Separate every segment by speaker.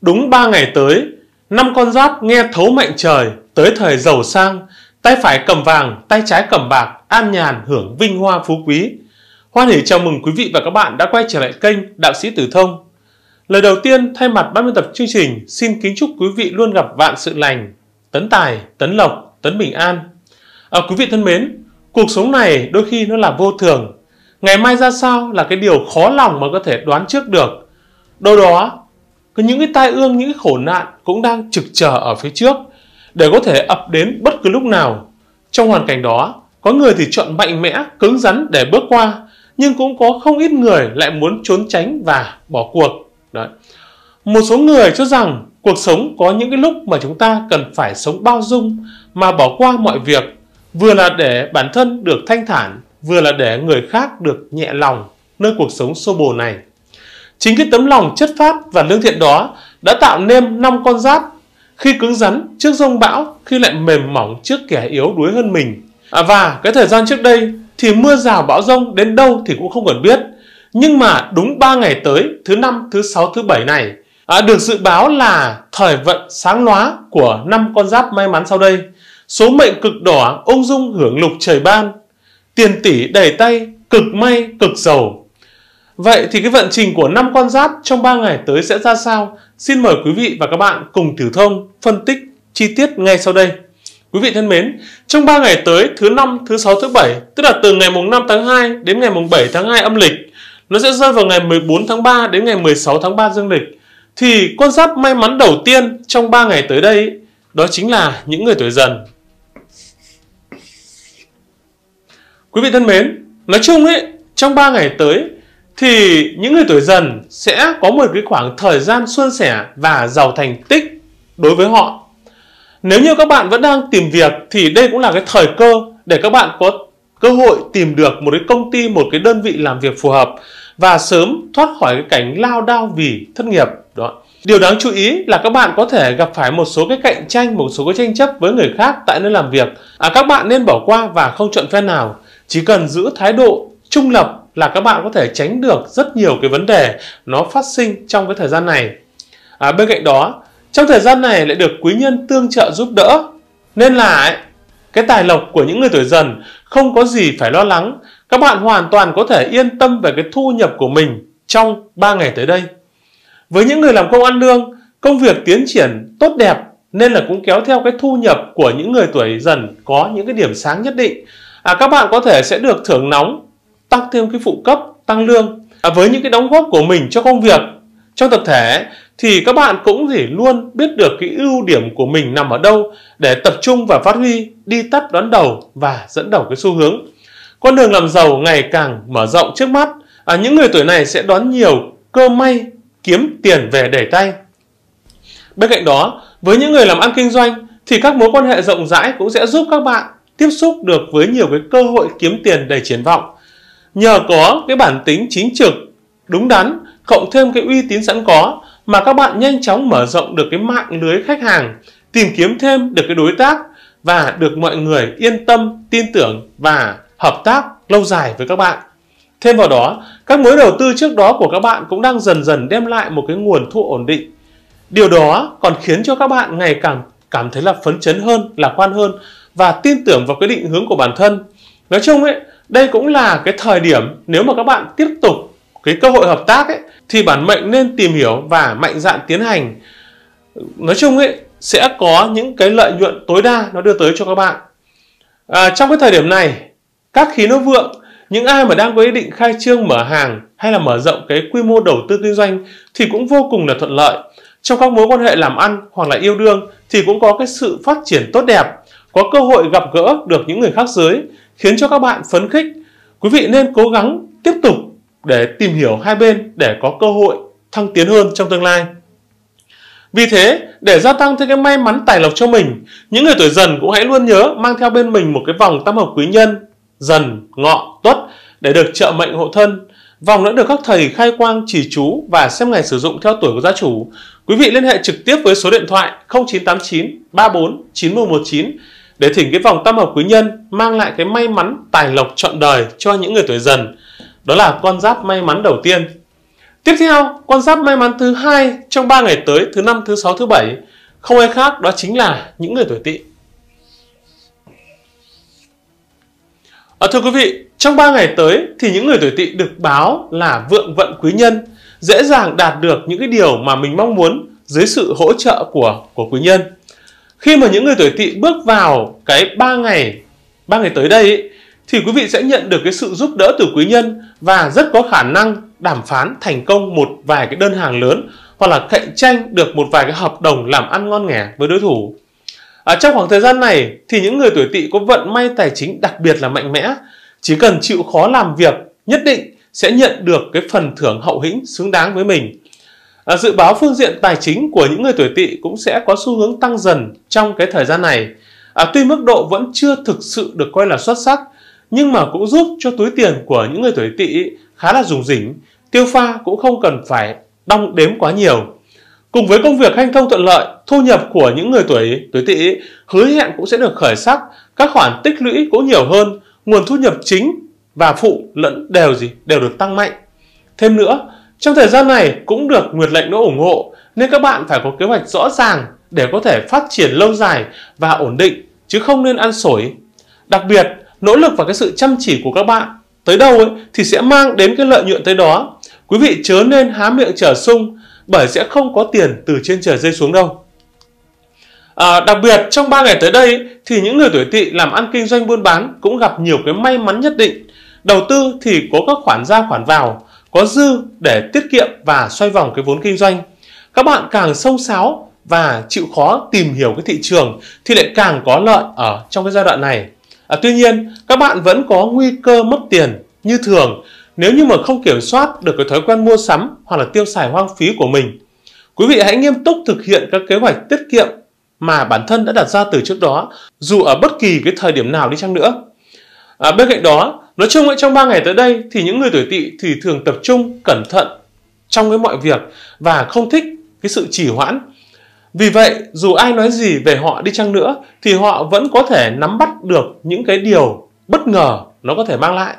Speaker 1: Đúng ba ngày tới, năm con giáp nghe thấu mệnh trời, tới thời giàu sang, tay phải cầm vàng, tay trái cầm bạc, an nhàn hưởng vinh hoa phú quý. Hoan hỉ chào mừng quý vị và các bạn đã quay trở lại kênh Đạo sĩ Tử Thông. Lời đầu tiên, thay mặt ban biên tập chương trình, xin kính chúc quý vị luôn gặp vạn sự lành, tấn tài, tấn lộc, tấn bình an. À, quý vị thân mến, cuộc sống này đôi khi nó là vô thường. Ngày mai ra sao là cái điều khó lòng mà có thể đoán trước được. Đâu đó và những cái tai ương, những cái khổ nạn cũng đang trực chờ ở phía trước để có thể ập đến bất cứ lúc nào. Trong hoàn cảnh đó, có người thì chọn mạnh mẽ, cứng rắn để bước qua, nhưng cũng có không ít người lại muốn trốn tránh và bỏ cuộc. Đấy. Một số người cho rằng cuộc sống có những cái lúc mà chúng ta cần phải sống bao dung mà bỏ qua mọi việc, vừa là để bản thân được thanh thản, vừa là để người khác được nhẹ lòng nơi cuộc sống xô bồ này. Chính cái tấm lòng chất phát và lương thiện đó đã tạo nên năm con giáp khi cứng rắn trước rông bão, khi lại mềm mỏng trước kẻ yếu đuối hơn mình. À, và cái thời gian trước đây thì mưa rào bão rông đến đâu thì cũng không cần biết. Nhưng mà đúng 3 ngày tới, thứ năm, thứ sáu, thứ bảy này, à, được dự báo là thời vận sáng lóa của năm con giáp may mắn sau đây. Số mệnh cực đỏ, ung dung hưởng lục trời ban, tiền tỷ đầy tay, cực may, cực giàu, Vậy thì cái vận trình của năm con giáp trong 3 ngày tới sẽ ra sao? Xin mời quý vị và các bạn cùng Tiểu Thông phân tích chi tiết ngay sau đây. Quý vị thân mến, trong 3 ngày tới thứ năm, thứ sáu, thứ bảy, tức là từ ngày mùng 5 tháng 2 đến ngày mùng 7 tháng 2 âm lịch, nó sẽ rơi vào ngày 14 tháng 3 đến ngày 16 tháng 3 dương lịch. Thì con giáp may mắn đầu tiên trong 3 ngày tới đây đó chính là những người tuổi dần. Quý vị thân mến, nói chung ấy, trong 3 ngày tới thì những người tuổi dần sẽ có một cái khoảng thời gian suôn sẻ và giàu thành tích đối với họ. Nếu như các bạn vẫn đang tìm việc thì đây cũng là cái thời cơ để các bạn có cơ hội tìm được một cái công ty, một cái đơn vị làm việc phù hợp và sớm thoát khỏi cái cảnh lao đao vì thất nghiệp. Đó. Điều đáng chú ý là các bạn có thể gặp phải một số cái cạnh tranh, một số cái tranh chấp với người khác tại nơi làm việc. À, các bạn nên bỏ qua và không chọn phe nào. Chỉ cần giữ thái độ trung lập là các bạn có thể tránh được rất nhiều cái vấn đề nó phát sinh trong cái thời gian này. À, bên cạnh đó, trong thời gian này lại được quý nhân tương trợ giúp đỡ. Nên là ấy, cái tài lộc của những người tuổi dần không có gì phải lo lắng. Các bạn hoàn toàn có thể yên tâm về cái thu nhập của mình trong 3 ngày tới đây. Với những người làm công ăn lương, công việc tiến triển tốt đẹp nên là cũng kéo theo cái thu nhập của những người tuổi dần có những cái điểm sáng nhất định. À, các bạn có thể sẽ được thưởng nóng tăng thêm cái phụ cấp tăng lương à, với những cái đóng góp của mình cho công việc trong tập thể thì các bạn cũng thể luôn biết được cái ưu điểm của mình nằm ở đâu để tập trung và phát huy đi tắt đón đầu và dẫn đầu cái xu hướng con đường làm giàu ngày càng mở rộng trước mắt à, những người tuổi này sẽ đón nhiều cơ may kiếm tiền về để tay bên cạnh đó với những người làm ăn kinh doanh thì các mối quan hệ rộng rãi cũng sẽ giúp các bạn tiếp xúc được với nhiều cái cơ hội kiếm tiền đầy triển vọng Nhờ có cái bản tính chính trực, đúng đắn, cộng thêm cái uy tín sẵn có mà các bạn nhanh chóng mở rộng được cái mạng lưới khách hàng, tìm kiếm thêm được cái đối tác và được mọi người yên tâm, tin tưởng và hợp tác lâu dài với các bạn. Thêm vào đó, các mối đầu tư trước đó của các bạn cũng đang dần dần đem lại một cái nguồn thu ổn định. Điều đó còn khiến cho các bạn ngày càng cảm thấy là phấn chấn hơn, lạc quan hơn và tin tưởng vào cái định hướng của bản thân. Nói chung ấy, đây cũng là cái thời điểm nếu mà các bạn tiếp tục cái cơ hội hợp tác ấy thì bản mệnh nên tìm hiểu và mạnh dạn tiến hành nói chung ấy sẽ có những cái lợi nhuận tối đa nó đưa tới cho các bạn à, trong cái thời điểm này các khí nó vượng những ai mà đang có ý định khai trương mở hàng hay là mở rộng cái quy mô đầu tư kinh doanh thì cũng vô cùng là thuận lợi trong các mối quan hệ làm ăn hoặc là yêu đương thì cũng có cái sự phát triển tốt đẹp có cơ hội gặp gỡ được những người khác giới khiến cho các bạn phấn khích. Quý vị nên cố gắng tiếp tục để tìm hiểu hai bên để có cơ hội thăng tiến hơn trong tương lai. Vì thế, để gia tăng thêm cái may mắn tài lộc cho mình, những người tuổi dần cũng hãy luôn nhớ mang theo bên mình một cái vòng tam hợp quý nhân, dần, ngọ, tuất để được trợ mệnh hộ thân. Vòng đã được các thầy khai quang chỉ chú và xem ngày sử dụng theo tuổi của gia chủ. Quý vị liên hệ trực tiếp với số điện thoại 0989 34 9119 để thỉnh cái vòng tam hợp quý nhân mang lại cái may mắn tài lộc trọn đời cho những người tuổi dần đó là con giáp may mắn đầu tiên tiếp theo con giáp may mắn thứ hai trong 3 ngày tới thứ năm thứ sáu thứ bảy không ai khác đó chính là những người tuổi tỵ à, thưa quý vị trong 3 ngày tới thì những người tuổi tỵ được báo là vượng vận quý nhân dễ dàng đạt được những cái điều mà mình mong muốn dưới sự hỗ trợ của của quý nhân khi mà những người tuổi tỵ bước vào cái ba ngày ba ngày tới đây ấy, thì quý vị sẽ nhận được cái sự giúp đỡ từ quý nhân và rất có khả năng đàm phán thành công một vài cái đơn hàng lớn hoặc là cạnh tranh được một vài cái hợp đồng làm ăn ngon nghẻ với đối thủ. À, trong khoảng thời gian này thì những người tuổi tỵ có vận may tài chính đặc biệt là mạnh mẽ, chỉ cần chịu khó làm việc nhất định sẽ nhận được cái phần thưởng hậu hĩnh xứng đáng với mình. À, dự báo phương diện tài chính của những người tuổi tỵ cũng sẽ có xu hướng tăng dần trong cái thời gian này. À, tuy mức độ vẫn chưa thực sự được coi là xuất sắc, nhưng mà cũng giúp cho túi tiền của những người tuổi tỵ khá là dùng dỉnh, tiêu pha cũng không cần phải đong đếm quá nhiều. Cùng với công việc hanh thông thuận lợi, thu nhập của những người tuổi tuổi tỵ hứa hẹn cũng sẽ được khởi sắc, các khoản tích lũy cũng nhiều hơn, nguồn thu nhập chính và phụ lẫn đều gì đều được tăng mạnh. Thêm nữa, trong thời gian này cũng được Nguyệt lệnh nó ủng hộ nên các bạn phải có kế hoạch rõ ràng để có thể phát triển lâu dài và ổn định chứ không nên ăn sổi. Đặc biệt, nỗ lực và cái sự chăm chỉ của các bạn tới đâu ấy, thì sẽ mang đến cái lợi nhuận tới đó. Quý vị chớ nên há miệng trở sung bởi sẽ không có tiền từ trên trời rơi xuống đâu. À, đặc biệt trong 3 ngày tới đây thì những người tuổi tỵ làm ăn kinh doanh buôn bán cũng gặp nhiều cái may mắn nhất định. Đầu tư thì có các khoản ra khoản vào, có dư để tiết kiệm và xoay vòng cái vốn kinh doanh. Các bạn càng sâu sáo và chịu khó tìm hiểu cái thị trường thì lại càng có lợi ở trong cái giai đoạn này. À, tuy nhiên, các bạn vẫn có nguy cơ mất tiền như thường nếu như mà không kiểm soát được cái thói quen mua sắm hoặc là tiêu xài hoang phí của mình. Quý vị hãy nghiêm túc thực hiện các kế hoạch tiết kiệm mà bản thân đã đặt ra từ trước đó, dù ở bất kỳ cái thời điểm nào đi chăng nữa. À, bên cạnh đó, Nói chung ấy, trong 3 ngày tới đây thì những người tuổi tỵ thì thường tập trung, cẩn thận trong cái mọi việc và không thích cái sự trì hoãn. Vì vậy, dù ai nói gì về họ đi chăng nữa thì họ vẫn có thể nắm bắt được những cái điều bất ngờ nó có thể mang lại.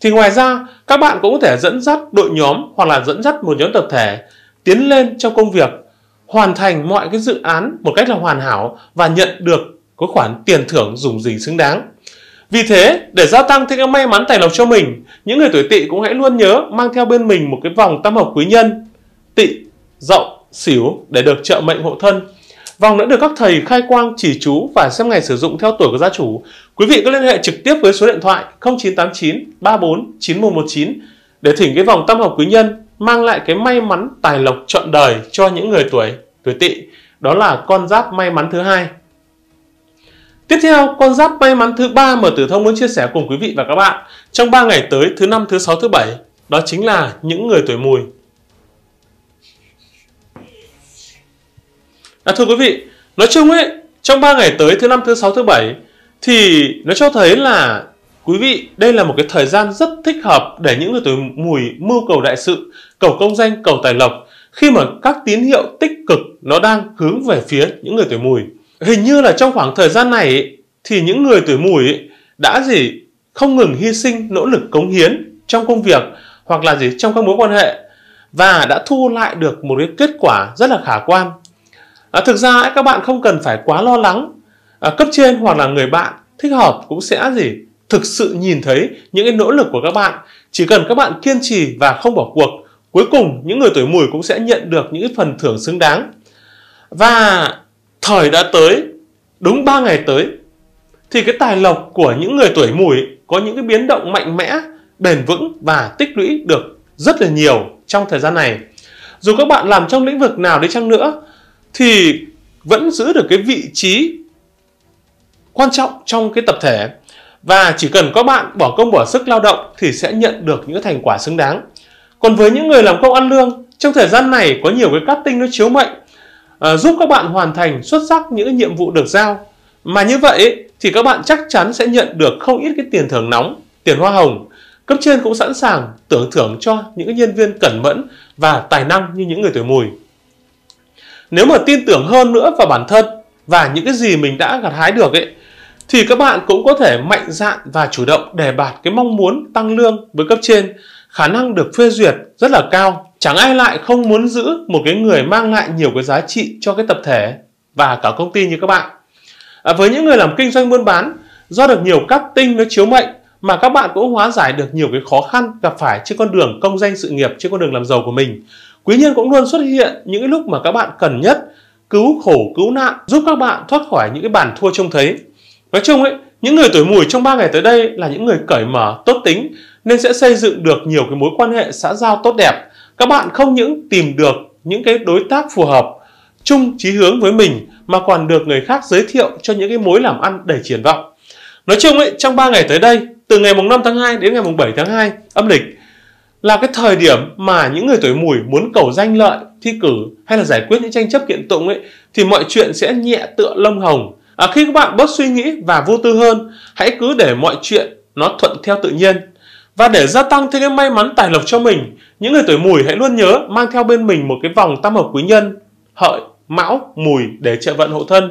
Speaker 1: Thì ngoài ra, các bạn cũng có thể dẫn dắt đội nhóm hoặc là dẫn dắt một nhóm tập thể tiến lên trong công việc, hoàn thành mọi cái dự án một cách là hoàn hảo và nhận được có khoản tiền thưởng dùng gì xứng đáng. Vì thế, để gia tăng thêm cái may mắn tài lộc cho mình, những người tuổi tỵ cũng hãy luôn nhớ mang theo bên mình một cái vòng tam hợp quý nhân, tỵ, dậu, xỉu để được trợ mệnh hộ thân. Vòng đã được các thầy khai quang chỉ chú và xem ngày sử dụng theo tuổi của gia chủ. Quý vị có liên hệ trực tiếp với số điện thoại 0989 34 9119 để thỉnh cái vòng tam hợp quý nhân mang lại cái may mắn tài lộc trọn đời cho những người tuổi tuổi tỵ. Đó là con giáp may mắn thứ hai. Tiếp theo, con giáp may mắn thứ ba mà Tử Thông muốn chia sẻ cùng quý vị và các bạn trong 3 ngày tới thứ năm, thứ sáu, thứ bảy đó chính là những người tuổi mùi. À, thưa quý vị, nói chung ấy, trong 3 ngày tới thứ năm, thứ sáu, thứ bảy thì nó cho thấy là quý vị, đây là một cái thời gian rất thích hợp để những người tuổi mùi mưu cầu đại sự, cầu công danh, cầu tài lộc khi mà các tín hiệu tích cực nó đang hướng về phía những người tuổi mùi. Hình như là trong khoảng thời gian này thì những người tuổi mùi đã gì không ngừng hy sinh nỗ lực cống hiến trong công việc hoặc là gì trong các mối quan hệ và đã thu lại được một cái kết quả rất là khả quan. À, thực ra các bạn không cần phải quá lo lắng. À, cấp trên hoặc là người bạn thích hợp cũng sẽ gì thực sự nhìn thấy những cái nỗ lực của các bạn. Chỉ cần các bạn kiên trì và không bỏ cuộc, cuối cùng những người tuổi mùi cũng sẽ nhận được những phần thưởng xứng đáng. Và thời đã tới đúng ba ngày tới thì cái tài lộc của những người tuổi mùi có những cái biến động mạnh mẽ bền vững và tích lũy được rất là nhiều trong thời gian này dù các bạn làm trong lĩnh vực nào đi chăng nữa thì vẫn giữ được cái vị trí quan trọng trong cái tập thể và chỉ cần các bạn bỏ công bỏ sức lao động thì sẽ nhận được những thành quả xứng đáng còn với những người làm công ăn lương trong thời gian này có nhiều cái cát tinh nó chiếu mệnh Ờ, giúp các bạn hoàn thành xuất sắc những nhiệm vụ được giao. Mà như vậy thì các bạn chắc chắn sẽ nhận được không ít cái tiền thưởng nóng, tiền hoa hồng. Cấp trên cũng sẵn sàng tưởng thưởng cho những nhân viên cẩn mẫn và tài năng như những người tuổi mùi. Nếu mà tin tưởng hơn nữa vào bản thân và những cái gì mình đã gặt hái được ấy, thì các bạn cũng có thể mạnh dạn và chủ động để đạt cái mong muốn tăng lương với cấp trên khả năng được phê duyệt rất là cao chẳng ai lại không muốn giữ một cái người mang lại nhiều cái giá trị cho cái tập thể và cả công ty như các bạn à, với những người làm kinh doanh buôn bán do được nhiều các tinh nó chiếu mệnh mà các bạn cũng hóa giải được nhiều cái khó khăn gặp phải trên con đường công danh sự nghiệp trên con đường làm giàu của mình quý nhân cũng luôn xuất hiện những lúc mà các bạn cần nhất cứu khổ cứu nạn giúp các bạn thoát khỏi những cái bản thua trông thấy nói chung ấy những người tuổi mùi trong 3 ngày tới đây là những người cởi mở, tốt tính nên sẽ xây dựng được nhiều cái mối quan hệ xã giao tốt đẹp các bạn không những tìm được những cái đối tác phù hợp chung chí hướng với mình mà còn được người khác giới thiệu cho những cái mối làm ăn đầy triển vọng nói chung ấy trong 3 ngày tới đây từ ngày mùng 5 tháng 2 đến ngày mùng 7 tháng 2 âm lịch là cái thời điểm mà những người tuổi mùi muốn cầu danh lợi thi cử hay là giải quyết những tranh chấp kiện tụng ấy thì mọi chuyện sẽ nhẹ tựa lông hồng à, khi các bạn bớt suy nghĩ và vô tư hơn hãy cứ để mọi chuyện nó thuận theo tự nhiên và để gia tăng thêm cái may mắn tài lộc cho mình, những người tuổi mùi hãy luôn nhớ mang theo bên mình một cái vòng tam hợp quý nhân, hợi, mão, mùi để trợ vận hộ thân.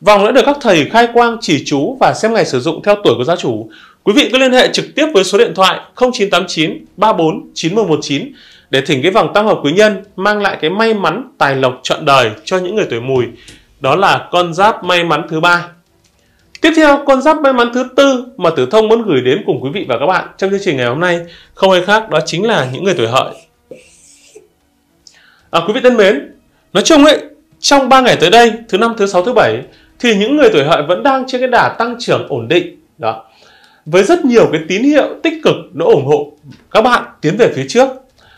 Speaker 1: Vòng đã được các thầy khai quang chỉ chú và xem ngày sử dụng theo tuổi của gia chủ. Quý vị cứ liên hệ trực tiếp với số điện thoại 0989 34 9119 để thỉnh cái vòng tam hợp quý nhân mang lại cái may mắn tài lộc trọn đời cho những người tuổi mùi. Đó là con giáp may mắn thứ ba Tiếp theo, con giáp may mắn thứ tư mà Tử Thông muốn gửi đến cùng quý vị và các bạn trong chương trình ngày hôm nay không ai khác đó chính là những người tuổi hợi. À, quý vị thân mến, nói chung ấy, trong 3 ngày tới đây, thứ năm, thứ sáu, thứ bảy thì những người tuổi hợi vẫn đang trên cái đà tăng trưởng ổn định. Đó. Với rất nhiều cái tín hiệu tích cực nó ủng hộ các bạn tiến về phía trước.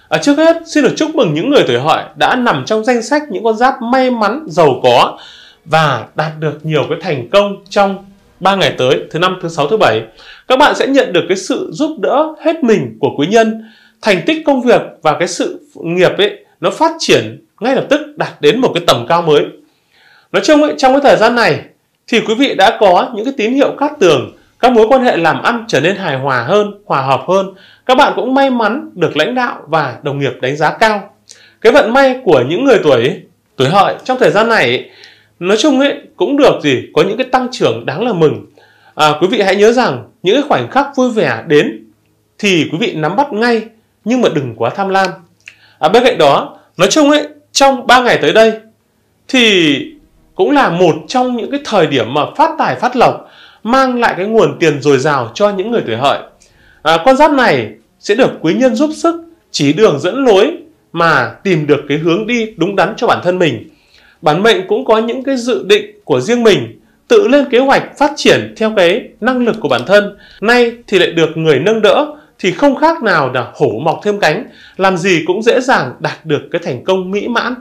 Speaker 1: À, trước hết, xin được chúc mừng những người tuổi hợi đã nằm trong danh sách những con giáp may mắn, giàu có và đạt được nhiều cái thành công trong 3 ngày tới, thứ năm, thứ sáu, thứ bảy, các bạn sẽ nhận được cái sự giúp đỡ hết mình của quý nhân. Thành tích công việc và cái sự nghiệp ấy nó phát triển ngay lập tức đạt đến một cái tầm cao mới. Nói chung ấy, trong cái thời gian này thì quý vị đã có những cái tín hiệu cát tường, các mối quan hệ làm ăn trở nên hài hòa hơn, hòa hợp hơn. Các bạn cũng may mắn được lãnh đạo và đồng nghiệp đánh giá cao. Cái vận may của những người tuổi tuổi hợi trong thời gian này ấy, nói chung ấy cũng được gì có những cái tăng trưởng đáng là mừng à, quý vị hãy nhớ rằng những cái khoảnh khắc vui vẻ đến thì quý vị nắm bắt ngay nhưng mà đừng quá tham lam à, bên cạnh đó nói chung ấy trong 3 ngày tới đây thì cũng là một trong những cái thời điểm mà phát tài phát lộc mang lại cái nguồn tiền dồi dào cho những người tuổi hợi à, con giáp này sẽ được quý nhân giúp sức chỉ đường dẫn lối mà tìm được cái hướng đi đúng đắn cho bản thân mình bản mệnh cũng có những cái dự định của riêng mình tự lên kế hoạch phát triển theo cái năng lực của bản thân nay thì lại được người nâng đỡ thì không khác nào là hổ mọc thêm cánh làm gì cũng dễ dàng đạt được cái thành công mỹ mãn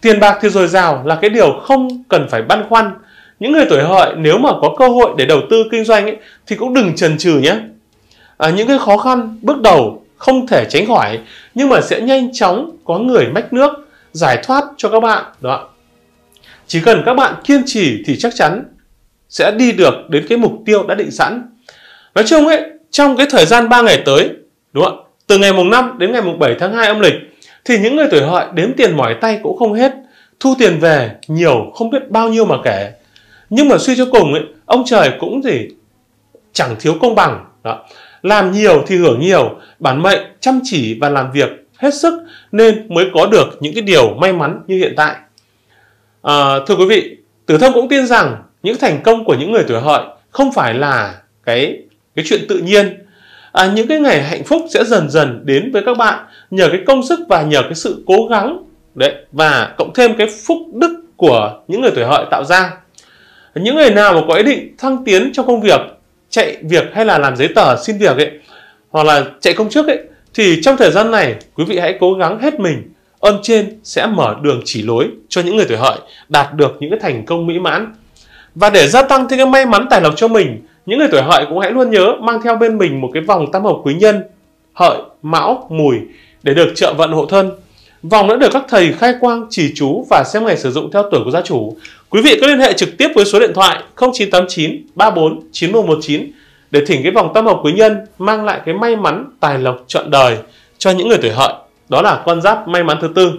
Speaker 1: tiền bạc thì dồi dào là cái điều không cần phải băn khoăn những người tuổi hợi nếu mà có cơ hội để đầu tư kinh doanh ấy, thì cũng đừng chần chừ nhé à, những cái khó khăn bước đầu không thể tránh khỏi nhưng mà sẽ nhanh chóng có người mách nước giải thoát cho các bạn đó chỉ cần các bạn kiên trì thì chắc chắn sẽ đi được đến cái mục tiêu đã định sẵn nói chung ấy trong cái thời gian 3 ngày tới đúng không từ ngày mùng 5 đến ngày mùng 7 tháng 2 âm lịch thì những người tuổi hợi đếm tiền mỏi tay cũng không hết thu tiền về nhiều không biết bao nhiêu mà kể nhưng mà suy cho cùng ấy ông trời cũng gì chẳng thiếu công bằng đó làm nhiều thì hưởng nhiều bản mệnh chăm chỉ và làm việc hết sức nên mới có được những cái điều may mắn như hiện tại. À, thưa quý vị, Tử Thông cũng tin rằng những thành công của những người tuổi hợi không phải là cái cái chuyện tự nhiên. À, những cái ngày hạnh phúc sẽ dần dần đến với các bạn nhờ cái công sức và nhờ cái sự cố gắng đấy và cộng thêm cái phúc đức của những người tuổi hợi tạo ra. Những người nào mà có ý định thăng tiến trong công việc, chạy việc hay là làm giấy tờ xin việc ấy hoặc là chạy công chức ấy thì trong thời gian này quý vị hãy cố gắng hết mình ơn trên sẽ mở đường chỉ lối cho những người tuổi hợi đạt được những cái thành công mỹ mãn và để gia tăng thêm cái may mắn tài lộc cho mình những người tuổi hợi cũng hãy luôn nhớ mang theo bên mình một cái vòng tam hợp quý nhân hợi mão mùi để được trợ vận hộ thân vòng đã được các thầy khai quang chỉ chú và xem ngày sử dụng theo tuổi của gia chủ quý vị có liên hệ trực tiếp với số điện thoại 0989 34 9119 để thỉnh cái vòng tam hợp quý nhân mang lại cái may mắn tài lộc trọn đời cho những người tuổi hợi đó là con giáp may mắn thứ tư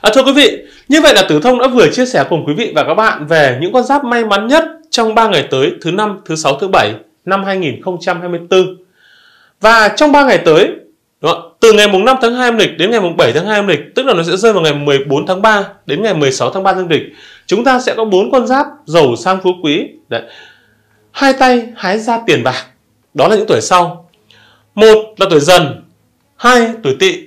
Speaker 1: à, thưa quý vị như vậy là tử thông đã vừa chia sẻ cùng quý vị và các bạn về những con giáp may mắn nhất trong 3 ngày tới thứ năm thứ sáu thứ bảy năm 2024 và trong 3 ngày tới đúng không? từ ngày mùng 5 tháng 2 âm lịch đến ngày mùng 7 tháng 2 âm lịch tức là nó sẽ rơi vào ngày 14 tháng 3 đến ngày 16 tháng 3 dương lịch chúng ta sẽ có bốn con giáp giàu sang phú quý đấy hai tay hái ra tiền bạc. Đó là những tuổi sau. Một là tuổi dần, hai tuổi tỵ,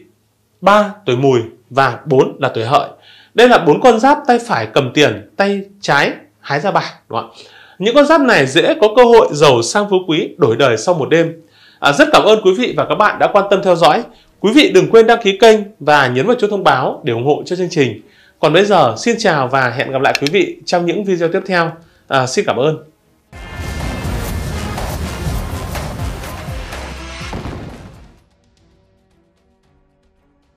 Speaker 1: ba tuổi mùi và bốn là tuổi hợi. Đây là bốn con giáp tay phải cầm tiền, tay trái hái ra bạc. Đúng không? Những con giáp này dễ có cơ hội giàu sang phú quý đổi đời sau một đêm. À, rất cảm ơn quý vị và các bạn đã quan tâm theo dõi. Quý vị đừng quên đăng ký kênh và nhấn vào chuông thông báo để ủng hộ cho chương trình. Còn bây giờ, xin chào và hẹn gặp lại quý vị trong những video tiếp theo. À, xin cảm ơn.